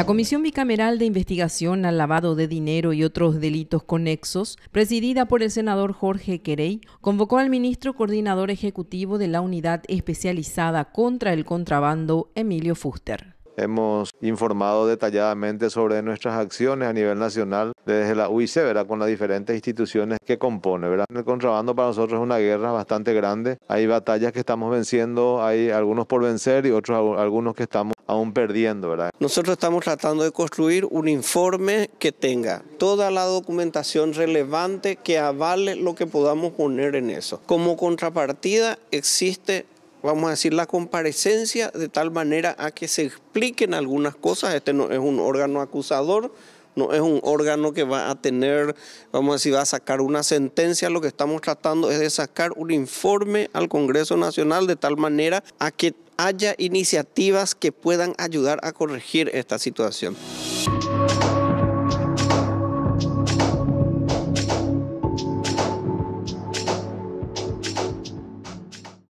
La Comisión Bicameral de Investigación al Lavado de Dinero y otros delitos conexos, presidida por el senador Jorge Querey, convocó al ministro coordinador ejecutivo de la Unidad Especializada contra el Contrabando, Emilio Fuster. Hemos informado detalladamente sobre nuestras acciones a nivel nacional desde la UIC, ¿verdad? con las diferentes instituciones que compone. ¿verdad? El contrabando para nosotros es una guerra bastante grande. Hay batallas que estamos venciendo, hay algunos por vencer y otros algunos que estamos aún perdiendo, ¿verdad? Nosotros estamos tratando de construir un informe que tenga toda la documentación relevante que avale lo que podamos poner en eso. Como contrapartida existe vamos a decir, la comparecencia de tal manera a que se expliquen algunas cosas. Este no es un órgano acusador, no es un órgano que va a tener, vamos a decir, va a sacar una sentencia. Lo que estamos tratando es de sacar un informe al Congreso Nacional de tal manera a que haya iniciativas que puedan ayudar a corregir esta situación.